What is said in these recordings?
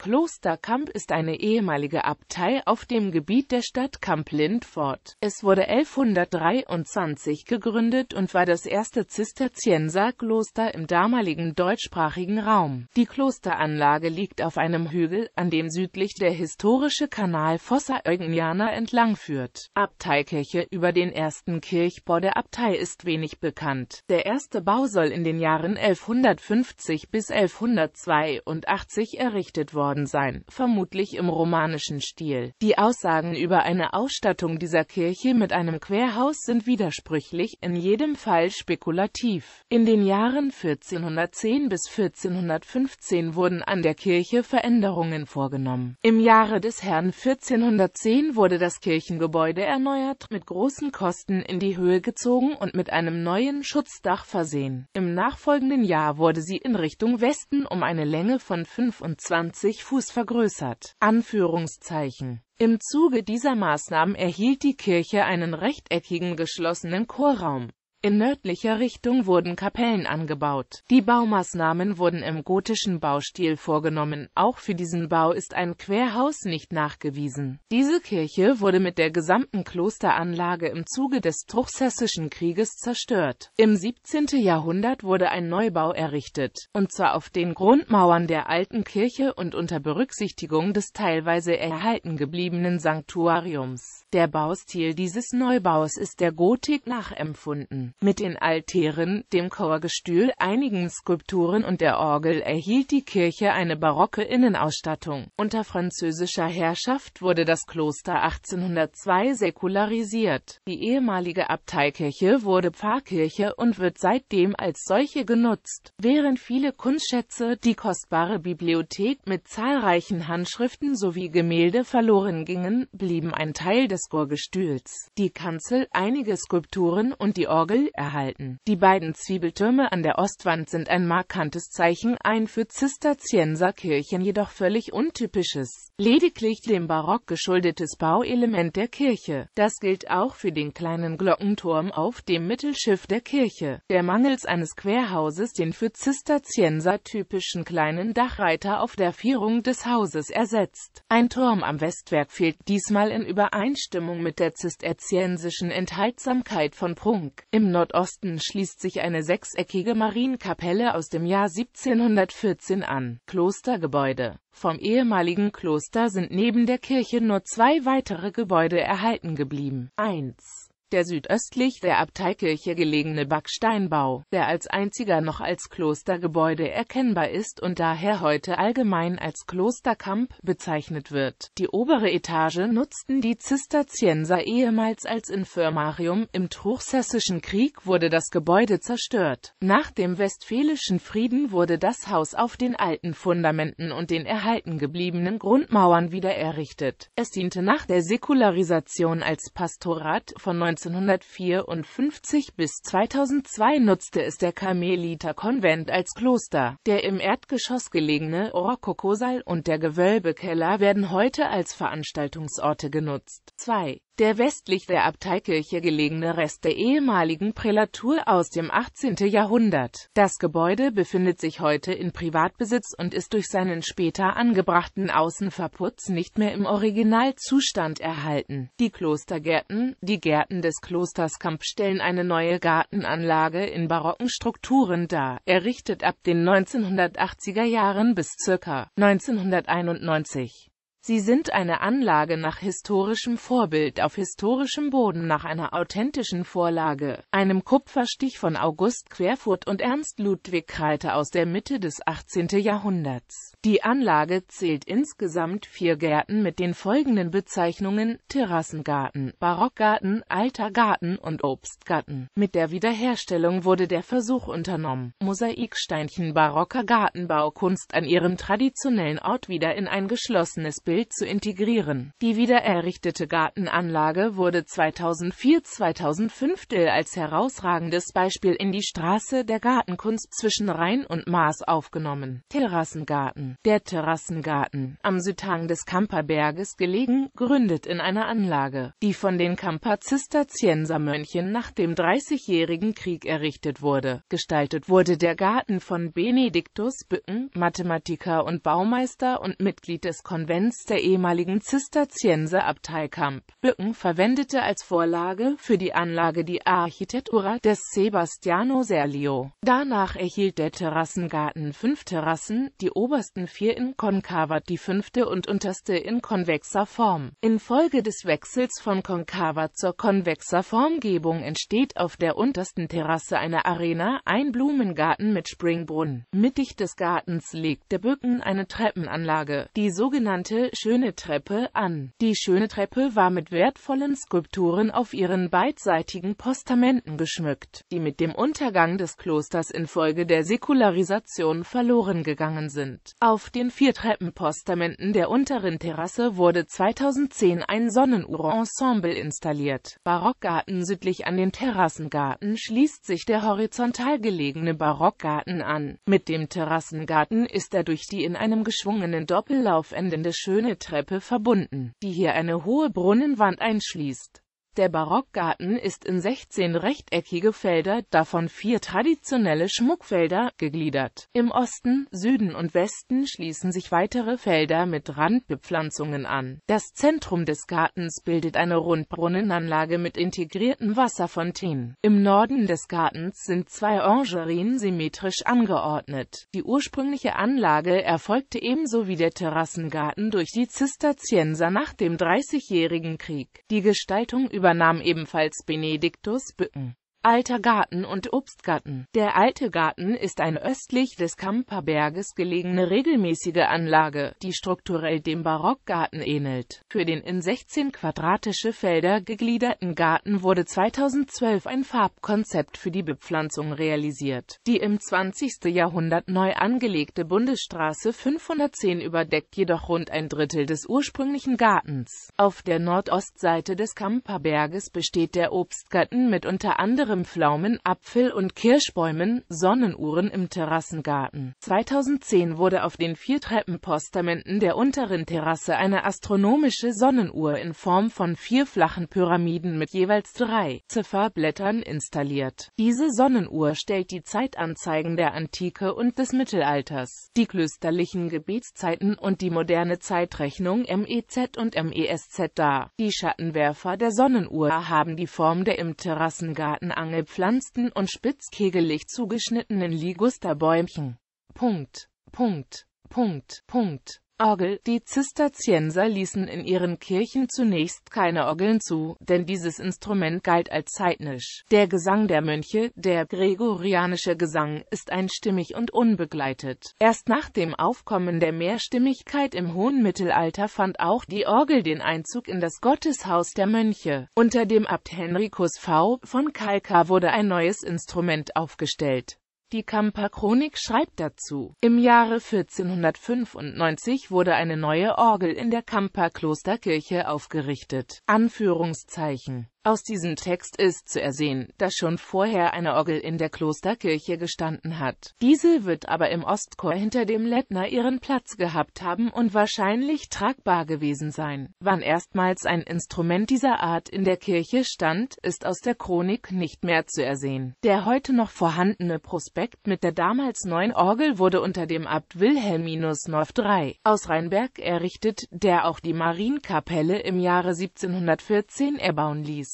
Klosterkamp ist eine ehemalige Abtei auf dem Gebiet der Stadt Kamp-Lindfort. Es wurde 1123 gegründet und war das erste Zisterzienserkloster im damaligen deutschsprachigen Raum. Die Klosteranlage liegt auf einem Hügel, an dem südlich der historische Kanal Fossa-Eugeniana entlang führt. Abteikirche Über den ersten Kirchbau der Abtei ist wenig bekannt. Der erste Bau soll in den Jahren 1150 bis 1182 errichtet worden worden sein, vermutlich im romanischen Stil. Die Aussagen über eine Ausstattung dieser Kirche mit einem Querhaus sind widersprüchlich, in jedem Fall spekulativ. In den Jahren 1410 bis 1415 wurden an der Kirche Veränderungen vorgenommen. Im Jahre des Herrn 1410 wurde das Kirchengebäude erneuert, mit großen Kosten in die Höhe gezogen und mit einem neuen Schutzdach versehen. Im nachfolgenden Jahr wurde sie in Richtung Westen um eine Länge von 25 Fuß vergrößert. Anführungszeichen. Im Zuge dieser Maßnahmen erhielt die Kirche einen rechteckigen geschlossenen Chorraum in nördlicher Richtung wurden Kapellen angebaut. Die Baumaßnahmen wurden im gotischen Baustil vorgenommen. Auch für diesen Bau ist ein Querhaus nicht nachgewiesen. Diese Kirche wurde mit der gesamten Klosteranlage im Zuge des Truchsessischen Krieges zerstört. Im 17. Jahrhundert wurde ein Neubau errichtet, und zwar auf den Grundmauern der alten Kirche und unter Berücksichtigung des teilweise erhalten gebliebenen Sanktuariums. Der Baustil dieses Neubaus ist der Gotik nachempfunden mit den Altären, dem Chorgestühl, einigen Skulpturen und der Orgel erhielt die Kirche eine barocke Innenausstattung. Unter französischer Herrschaft wurde das Kloster 1802 säkularisiert. Die ehemalige Abteikirche wurde Pfarrkirche und wird seitdem als solche genutzt. Während viele Kunstschätze, die kostbare Bibliothek mit zahlreichen Handschriften sowie Gemälde verloren gingen, blieben ein Teil des Chorgestühls. Die Kanzel, einige Skulpturen und die Orgel Grill erhalten. Die beiden Zwiebeltürme an der Ostwand sind ein markantes Zeichen, ein für Zisterzienserkirchen jedoch völlig untypisches, lediglich dem Barock geschuldetes Bauelement der Kirche. Das gilt auch für den kleinen Glockenturm auf dem Mittelschiff der Kirche, der mangels eines Querhauses den für Zisterzienser typischen kleinen Dachreiter auf der Vierung des Hauses ersetzt. Ein Turm am Westwerk fehlt diesmal in Übereinstimmung mit der zisterziensischen Enthaltsamkeit von Prunk. Im Nordosten schließt sich eine sechseckige Marienkapelle aus dem Jahr 1714 an. Klostergebäude Vom ehemaligen Kloster sind neben der Kirche nur zwei weitere Gebäude erhalten geblieben. 1. Der südöstlich der Abteikirche gelegene Backsteinbau, der als einziger noch als Klostergebäude erkennbar ist und daher heute allgemein als Klosterkamp bezeichnet wird. Die obere Etage nutzten die Zisterzienser ehemals als Infirmarium, im Truchsessischen Krieg wurde das Gebäude zerstört. Nach dem Westfälischen Frieden wurde das Haus auf den alten Fundamenten und den erhalten gebliebenen Grundmauern wieder errichtet. Es diente nach der Säkularisation als Pastorat von 1954 bis 2002 nutzte es der Karmeliterkonvent als Kloster. Der im Erdgeschoss gelegene Rokokosaal und der Gewölbekeller werden heute als Veranstaltungsorte genutzt. 2 der westlich der Abteikirche gelegene Rest der ehemaligen Prälatur aus dem 18. Jahrhundert. Das Gebäude befindet sich heute in Privatbesitz und ist durch seinen später angebrachten Außenverputz nicht mehr im Originalzustand erhalten. Die Klostergärten, die Gärten des Klosters Kamp stellen eine neue Gartenanlage in barocken Strukturen dar, errichtet ab den 1980er Jahren bis ca. 1991. Sie sind eine Anlage nach historischem Vorbild auf historischem Boden nach einer authentischen Vorlage, einem Kupferstich von August Querfurt und Ernst Ludwig Kreiter aus der Mitte des 18. Jahrhunderts. Die Anlage zählt insgesamt vier Gärten mit den folgenden Bezeichnungen Terrassengarten, Barockgarten, Alter Garten und Obstgarten. Mit der Wiederherstellung wurde der Versuch unternommen, Mosaiksteinchen barocker Gartenbaukunst an ihrem traditionellen Ort wieder in ein geschlossenes Stadtbild zu integrieren. Die wiedererrichtete Gartenanlage wurde 2004-2005 als herausragendes Beispiel in die Straße der Gartenkunst zwischen Rhein und Maas aufgenommen. Terrassengarten Der Terrassengarten, am Südhang des Kamperberges gelegen, gründet in einer Anlage, die von den Kamper Zisterziensermönchen nach dem Dreißigjährigen Krieg errichtet wurde. Gestaltet wurde der Garten von Benediktus Bücken, Mathematiker und Baumeister und Mitglied des Konvents Sitz der ehemaligen Zisterzienserabtei Kamp-Bücken verwendete als Vorlage für die Anlage die Architektura des Sebastiano Serlio. Danach erhielt der Terrassengarten fünf Terrassen, die obersten vier in konkaver, die fünfte und unterste in konvexer Form. Infolge des Wechsels von konkaver zur konvexer Formgebung entsteht auf der untersten Terrasse eine Arena, ein Blumengarten mit Springbrunnen. Mittig des Gartens liegt der Bücken eine Treppenanlage, die sogenannte Schöne Treppe an. Die Schöne Treppe war mit wertvollen Skulpturen auf ihren beidseitigen Postamenten geschmückt, die mit dem Untergang des Klosters infolge der Säkularisation verloren gegangen sind. Auf den vier Treppenpostamenten der unteren Terrasse wurde 2010 ein sonnenuhr installiert. Barockgarten südlich an den Terrassengarten schließt sich der horizontal gelegene Barockgarten an. Mit dem Terrassengarten ist er durch die in einem geschwungenen Doppellauf endende Schöne Schöne Treppe verbunden, die hier eine hohe Brunnenwand einschließt der Barockgarten ist in 16 rechteckige Felder, davon vier traditionelle Schmuckfelder, gegliedert. Im Osten, Süden und Westen schließen sich weitere Felder mit Randbepflanzungen an. Das Zentrum des Gartens bildet eine Rundbrunnenanlage mit integrierten Wasserfontänen. Im Norden des Gartens sind zwei Orangerien symmetrisch angeordnet. Die ursprüngliche Anlage erfolgte ebenso wie der Terrassengarten durch die Zisterzienser nach dem Dreißigjährigen Krieg. Die Gestaltung übernahm ebenfalls Benediktus Bücken. Alter Garten und Obstgarten. Der Alte Garten ist eine östlich des Kamperberges gelegene regelmäßige Anlage, die strukturell dem Barockgarten ähnelt. Für den in 16 quadratische Felder gegliederten Garten wurde 2012 ein Farbkonzept für die Bepflanzung realisiert. Die im 20. Jahrhundert neu angelegte Bundesstraße 510 überdeckt jedoch rund ein Drittel des ursprünglichen Gartens. Auf der Nordostseite des Kamperberges besteht der Obstgarten mit unter anderem anderem Pflaumen, Apfel- und Kirschbäumen, Sonnenuhren im Terrassengarten. 2010 wurde auf den vier Treppenpostamenten der unteren Terrasse eine astronomische Sonnenuhr in Form von vier flachen Pyramiden mit jeweils drei Zifferblättern installiert. Diese Sonnenuhr stellt die Zeitanzeigen der Antike und des Mittelalters, die klösterlichen Gebetszeiten und die moderne Zeitrechnung MEZ und MESZ dar. Die Schattenwerfer der Sonnenuhr haben die Form der im Terrassengarten angepflanzten und spitzkegelig zugeschnittenen Ligusterbäumchen. Punkt. Punkt. Punkt. Punkt. Orgel. Die Zisterzienser ließen in ihren Kirchen zunächst keine Orgeln zu, denn dieses Instrument galt als zeitnisch. Der Gesang der Mönche, der gregorianische Gesang, ist einstimmig und unbegleitet. Erst nach dem Aufkommen der Mehrstimmigkeit im hohen Mittelalter fand auch die Orgel den Einzug in das Gotteshaus der Mönche. Unter dem Abt Henricus V. von Kalka wurde ein neues Instrument aufgestellt. Die Kamper Chronik schreibt dazu, im Jahre 1495 wurde eine neue Orgel in der Kamper Klosterkirche aufgerichtet. Anführungszeichen aus diesem Text ist zu ersehen, dass schon vorher eine Orgel in der Klosterkirche gestanden hat. Diese wird aber im Ostchor hinter dem Lettner ihren Platz gehabt haben und wahrscheinlich tragbar gewesen sein. Wann erstmals ein Instrument dieser Art in der Kirche stand, ist aus der Chronik nicht mehr zu ersehen. Der heute noch vorhandene Prospekt mit der damals neuen Orgel wurde unter dem Abt Wilhelminus Norf III aus Rheinberg errichtet, der auch die Marienkapelle im Jahre 1714 erbauen ließ.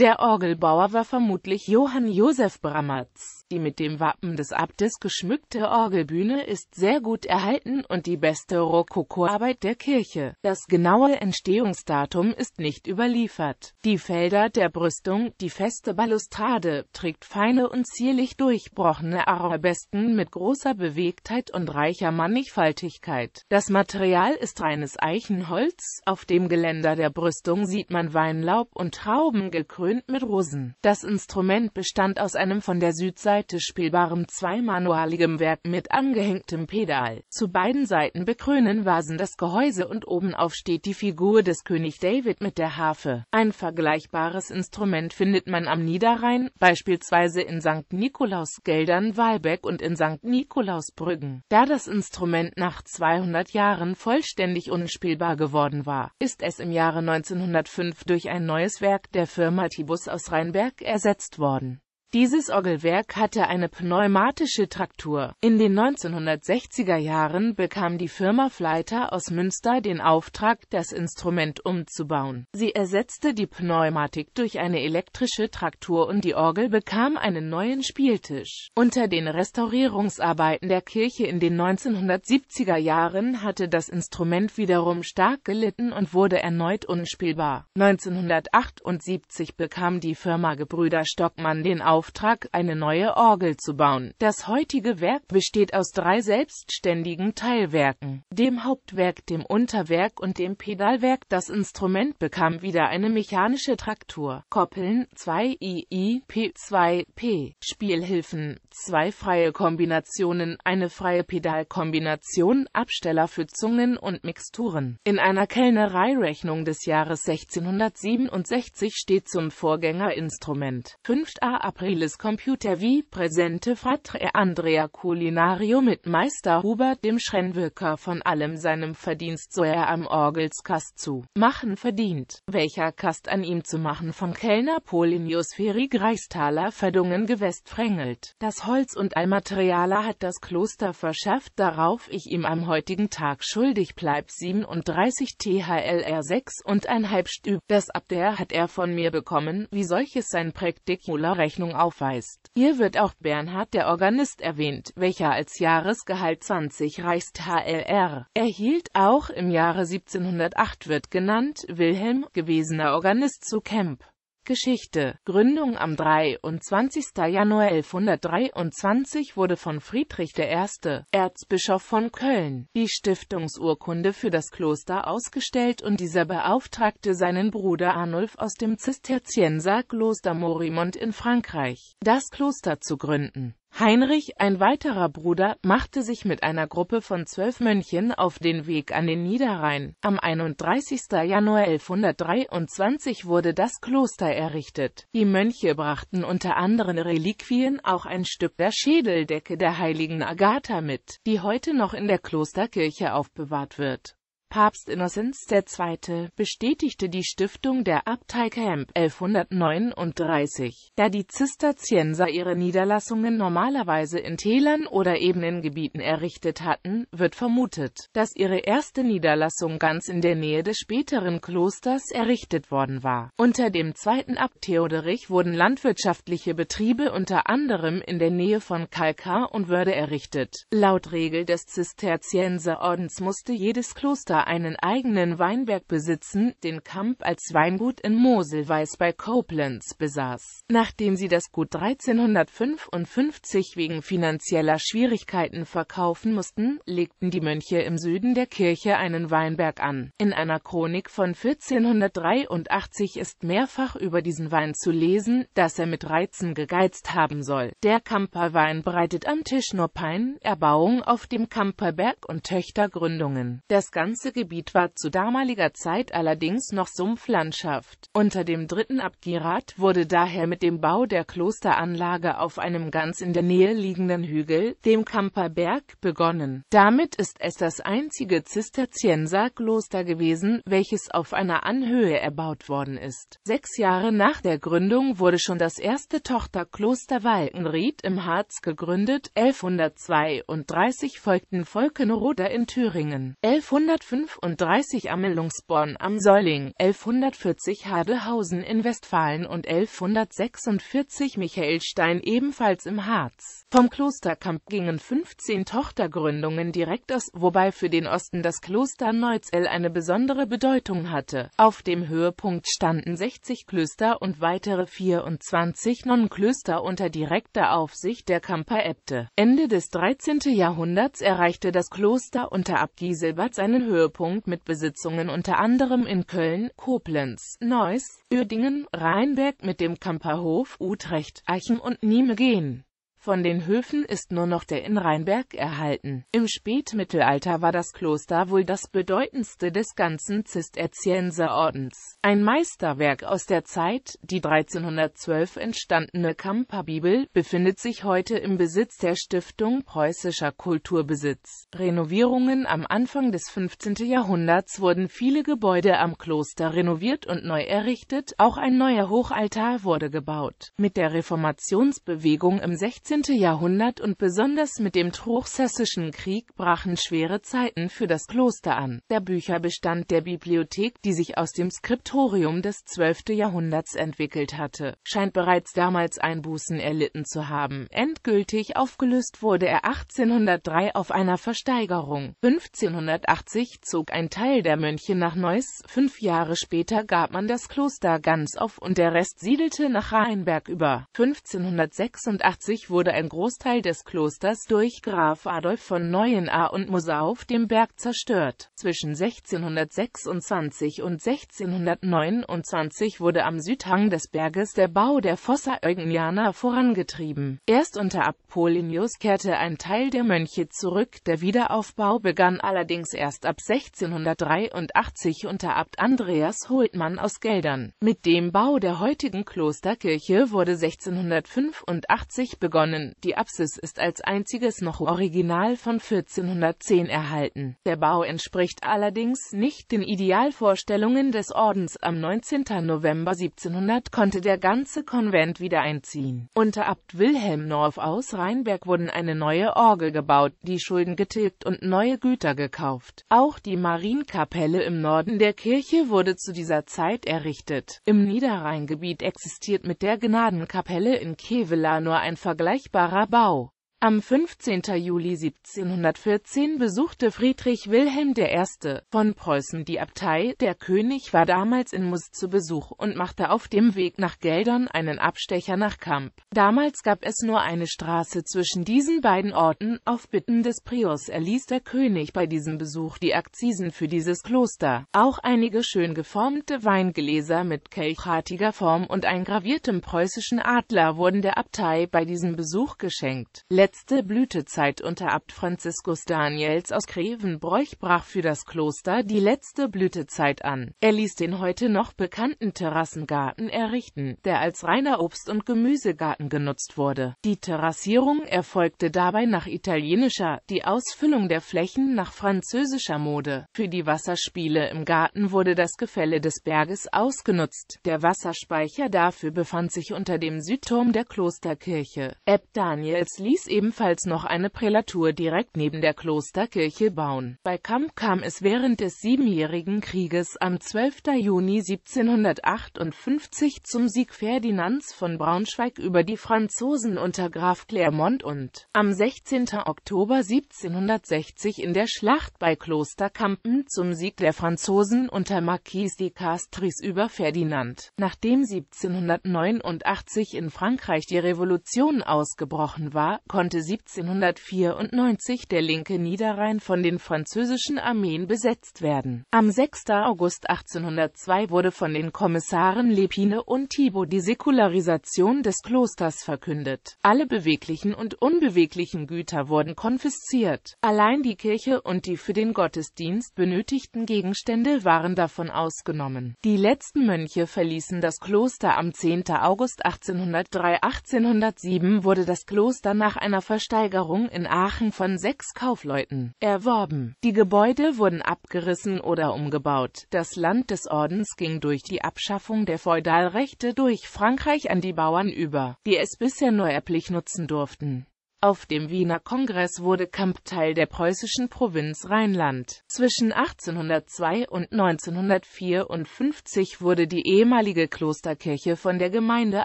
Der Orgelbauer war vermutlich Johann Josef Brammertz. Die mit dem Wappen des Abtes geschmückte Orgelbühne ist sehr gut erhalten und die beste Rokokoarbeit der Kirche. Das genaue Entstehungsdatum ist nicht überliefert. Die Felder der Brüstung, die feste Balustrade, trägt feine und zierlich durchbrochene Arabesten mit großer Bewegtheit und reicher Mannigfaltigkeit. Das Material ist reines Eichenholz, auf dem Geländer der Brüstung sieht man Weinlaub und Trauben gekrönt mit Rosen. Das Instrument bestand aus einem von der Südseite Seite spielbarem zweimanualigem Werk mit angehängtem Pedal. Zu beiden Seiten bekrönen Vasen das Gehäuse und obenauf steht die Figur des König David mit der Harfe. Ein vergleichbares Instrument findet man am Niederrhein, beispielsweise in St. Nikolaus, Geldern, Walbeck und in St. Nikolaus Brüggen. Da das Instrument nach 200 Jahren vollständig unspielbar geworden war, ist es im Jahre 1905 durch ein neues Werk der Firma Tibus aus Rheinberg ersetzt worden. Dieses Orgelwerk hatte eine pneumatische Traktur. In den 1960er Jahren bekam die Firma Fleiter aus Münster den Auftrag, das Instrument umzubauen. Sie ersetzte die Pneumatik durch eine elektrische Traktur und die Orgel bekam einen neuen Spieltisch. Unter den Restaurierungsarbeiten der Kirche in den 1970er Jahren hatte das Instrument wiederum stark gelitten und wurde erneut unspielbar. 1978 bekam die Firma Gebrüder Stockmann den Auftrag, Auftrag, eine neue Orgel zu bauen. Das heutige Werk besteht aus drei selbstständigen Teilwerken, dem Hauptwerk, dem Unterwerk und dem Pedalwerk. Das Instrument bekam wieder eine mechanische Traktur. Koppeln 2 II P 2 P. Spielhilfen zwei freie Kombinationen, eine freie Pedalkombination, Absteller für Zungen und Mixturen. In einer Kellnereirechnung des Jahres 1667 steht zum Vorgängerinstrument 5a April skurriles Computer wie Präsente Fratre Andrea Culinario mit Meister Hubert dem Schrenwirker von allem seinem Verdienst so er am Orgelskast zu machen verdient, welcher Kast an ihm zu machen von Kellner Polinius Ferig Reichstaler Verdungen gewestfrängelt. Das Holz und Allmaterialer hat das Kloster verschafft, darauf ich ihm am heutigen Tag schuldig bleib 37 THLR 6 und ein Halbstüb, das Abder hat er von mir bekommen, wie solches sein Präktikular Rechnung aufweist. Hier wird auch Bernhard der Organist erwähnt, welcher als Jahresgehalt 20 Reichst HLR erhielt. Auch im Jahre 1708 wird genannt Wilhelm, gewesener Organist zu Kemp. Geschichte. Gründung am 23. Januar 1123 wurde von Friedrich I., Erzbischof von Köln, die Stiftungsurkunde für das Kloster ausgestellt und dieser beauftragte seinen Bruder Arnulf aus dem Zisterzienserkloster Morimont in Frankreich, das Kloster zu gründen Heinrich, ein weiterer Bruder, machte sich mit einer Gruppe von zwölf Mönchen auf den Weg an den Niederrhein. Am 31. Januar 1123 wurde das Kloster errichtet. Die Mönche brachten unter anderen Reliquien auch ein Stück der Schädeldecke der heiligen Agatha mit, die heute noch in der Klosterkirche aufbewahrt wird Papst Innozenz II. bestätigte die Stiftung der Abtei Camp 1139, da die Zisterzienser ihre Niederlassungen normalerweise in Tälern oder ebenen Gebieten errichtet hatten, wird vermutet, dass ihre erste Niederlassung ganz in der Nähe des späteren Klosters errichtet worden war. Unter dem zweiten Abt Theoderich wurden landwirtschaftliche Betriebe unter anderem in der Nähe von Kalkar und Wörde errichtet. Laut Regel des Zisterzienserordens musste jedes Kloster Winzer einen eigenen Weinberg besitzen, den Kamp als Weingut in Moselweiß bei Koblenz besaß. Nachdem sie das Gut 1355 wegen finanzieller Schwierigkeiten verkaufen mussten, legten die Mönche im Süden der Kirche einen Weinberg an. In einer Chronik von 1483 ist mehrfach über diesen Wein zu lesen, dass er mit Reizen gegeizt haben soll. Der Kamperwein bereitet am Tisch nur Pein, Erbauung auf dem Kamperberg und Töchtergründungen. Das Ganze ganze Gebiet war zu damaliger Zeit allerdings noch Sumpflandschaft. Unter dem dritten Abgirat wurde daher mit dem Bau der Klosteranlage auf einem ganz in der Nähe liegenden Hügel, dem Kamperberg, begonnen. Damit ist es das einzige Zisterzienserkloster gewesen, welches auf einer Anhöhe erbaut worden ist. Sechs Jahre nach der Gründung wurde schon das erste Tochterkloster Walkenried im Harz gegründet, 1132 folgten Volkenroda in Thüringen. 1135 1135 Amelungsborn am Säuling, 1140 Hadehausen in Westfalen und 1146 Michaelstein ebenfalls im Harz. Vom Klosterkamp gingen 15 Tochtergründungen direkt aus, wobei für den Osten das Kloster Neuzell eine besondere Bedeutung hatte. Auf dem Höhepunkt standen 60 Klöster und weitere 24 Nonnenklöster unter direkter Aufsicht der Kamper Äbte. Ende des 13. Jahrhunderts erreichte das Kloster unter Abgiselbert seinen Höhepunkt Höhepunkt mit Besitzungen unter anderem in Köln, Koblenz, Neuss, Uerdingen, Rheinberg mit dem Kamperhof Utrecht, Eichen und Nijmegen. Von den Höfen ist nur noch der in Rheinberg erhalten. Im Spätmittelalter war das Kloster wohl das bedeutendste des ganzen Zisterzienserordens. Ein Meisterwerk aus der Zeit, die 1312 entstandene Kamperbibel, befindet sich heute im Besitz der Stiftung Preußischer Kulturbesitz. Renovierungen Am Anfang des 15. Jahrhunderts wurden viele Gebäude am Kloster renoviert und neu errichtet, auch ein neuer Hochaltar wurde gebaut. Mit der Reformationsbewegung im 16. 16. Jahrhundert und besonders mit dem Truchsessischen Krieg brachen schwere Zeiten für das Kloster an. Der Bücherbestand der Bibliothek, die sich aus dem Skriptorium des 12. Jahrhunderts entwickelt hatte, scheint bereits damals Einbußen erlitten zu haben. Endgültig aufgelöst wurde er 1803 auf einer Versteigerung. 1580 zog ein Teil der Mönche nach Neuss, fünf Jahre später gab man das Kloster ganz auf und der Rest siedelte nach Rheinberg über. 1586 wurde wurde ein Großteil des Klosters durch Graf Adolf von Neuenahr und Moser auf dem Berg zerstört. Zwischen 1626 und 1629 wurde am Südhang des Berges der Bau der Fossa Eugeniana vorangetrieben. Erst unter Apollinius kehrte ein Teil der Mönche zurück, der Wiederaufbau begann allerdings erst ab 1683 unter Abt Andreas Holtmann aus Geldern. Mit dem Bau der heutigen Klosterkirche wurde 1685 begonnen begonnen. Die Apsis ist als einziges noch original von 1410 erhalten. Der Bau entspricht allerdings nicht den Idealvorstellungen des Ordens. Am 19. November 1700 konnte der ganze Konvent wieder einziehen. Unter Abt Wilhelm Norf aus Rheinberg wurden eine neue Orgel gebaut, die Schulden getilgt und neue Güter gekauft. Auch die Marienkapelle im Norden der Kirche wurde zu dieser Zeit errichtet. Im Niederrheingebiet existiert mit der Gnadenkapelle in Kevela nur ein Vergleich vergleichbarer Bau. Am 15. Juli 1714 besuchte Friedrich Wilhelm I. von Preußen die Abtei, der König war damals in Mus zu Besuch und machte auf dem Weg nach Geldern einen Abstecher nach Kamp. Damals gab es nur eine Straße zwischen diesen beiden Orten, auf Bitten des Priors erließ der König bei diesem Besuch die Akzisen für dieses Kloster. Auch einige schön geformte Weingläser mit kelchartiger Form und ein graviertem preußischen Adler wurden der Abtei bei diesem Besuch geschenkt letzte Blütezeit unter Abt Franziskus Daniels aus Grevenbroich brach für das Kloster die letzte Blütezeit an. Er ließ den heute noch bekannten Terrassengarten errichten, der als reiner Obst- und Gemüsegarten genutzt wurde. Die Terrassierung erfolgte dabei nach italienischer, die Ausfüllung der Flächen nach französischer Mode. Für die Wasserspiele im Garten wurde das Gefälle des Berges ausgenutzt. Der Wasserspeicher dafür befand sich unter dem Südturm der Klosterkirche. Abt Daniels ließ ebenfalls noch eine Prälatur direkt neben der Klosterkirche bauen. Bei Kamp kam es während des Siebenjährigen Krieges am 12. Juni 1758 zum Sieg Ferdinands von Braunschweig über die Franzosen unter Graf Clermont und am 16. Oktober 1760 in der Schlacht bei Klosterkampen zum Sieg der Franzosen unter Marquis de Castries über Ferdinand. Nachdem 1789 in Frankreich die Revolution ausgebrochen war, konnte konnte 1794 der linke Niederrhein von den französischen Armeen besetzt werden. Am 6. August 1802 wurde von den Kommissaren Lepine und Thibaut die Säkularisation des Klosters verkündet. Alle beweglichen und unbeweglichen Güter wurden konfisziert. Allein die Kirche und die für den Gottesdienst benötigten Gegenstände waren davon ausgenommen. Die letzten Mönche verließen das Kloster am 10. August 1803. 1807 wurde das Kloster nach einer einer Versteigerung in Aachen von sechs Kaufleuten erworben. Die Gebäude wurden abgerissen oder umgebaut. Das Land des Ordens ging durch die Abschaffung der Feudalrechte durch Frankreich an die Bauern über, die es bisher nur erblich nutzen durften auf dem Wiener Kongress wurde Kamp Teil der preußischen Provinz Rheinland. Zwischen 1802 und 1954 wurde die ehemalige Klosterkirche von der Gemeinde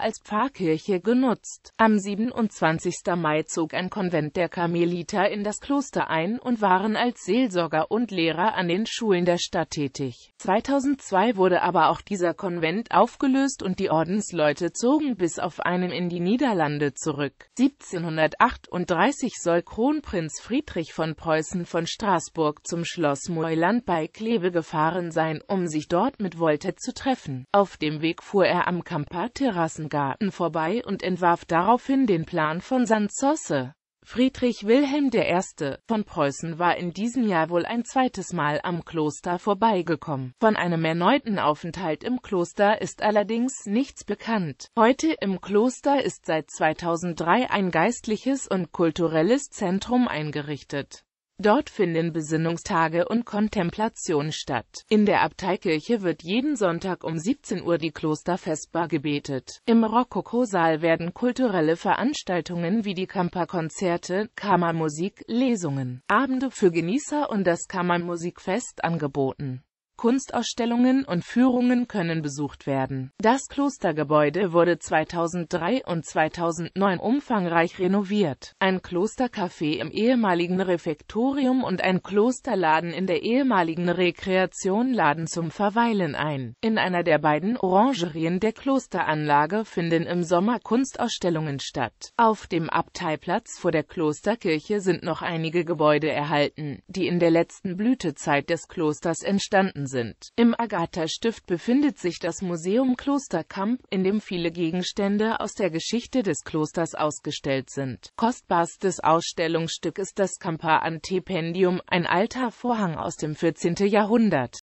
als Pfarrkirche genutzt. Am 27. Mai zog ein Konvent der Karmeliter in das Kloster ein und waren als Seelsorger und Lehrer an den Schulen der Stadt tätig. 2002 wurde aber auch dieser Konvent aufgelöst und die Ordensleute zogen bis auf einen in die Niederlande zurück. 1708 1838 soll Kronprinz Friedrich von Preußen von Straßburg zum Schloss Moyland bei Kleve gefahren sein, um sich dort mit Voltaire zu treffen. Auf dem Weg fuhr er am Kamper-Terrassengarten vorbei und entwarf daraufhin den Plan von Sanssouci Friedrich Wilhelm I. von Preußen war in diesem Jahr wohl ein zweites Mal am Kloster vorbeigekommen. Von einem erneuten Aufenthalt im Kloster ist allerdings nichts bekannt. Heute im Kloster ist seit 2003 ein geistliches und kulturelles Zentrum eingerichtet Dort finden Besinnungstage und Kontemplation statt. In der Abteikirche wird jeden Sonntag um 17 Uhr die Klosterfestbar gebetet. Im Rokoko-Saal werden kulturelle Veranstaltungen wie die Kamperkonzerte, Kammermusik, Lesungen, Abende für Genießer und das Kammermusikfest angeboten Kunstausstellungen und Führungen können besucht werden. Das Klostergebäude wurde 2003 und 2009 umfangreich renoviert. Ein Klostercafé im ehemaligen Refektorium und ein Klosterladen in der ehemaligen Rekreation laden zum Verweilen ein. In einer der beiden Orangerien der Klosteranlage finden im Sommer Kunstausstellungen statt. Auf dem Abteiplatz vor der Klosterkirche sind noch einige Gebäude erhalten, die in der letzten Blütezeit des Klosters entstanden sind sind. Im Agatha-Stift befindet sich das Museum Klosterkamp, in dem viele Gegenstände aus der Geschichte des Klosters ausgestellt sind. Kostbarstes Ausstellungsstück ist das Kamper Antipendium, ein alter Vorhang aus dem 14. Jahrhundert.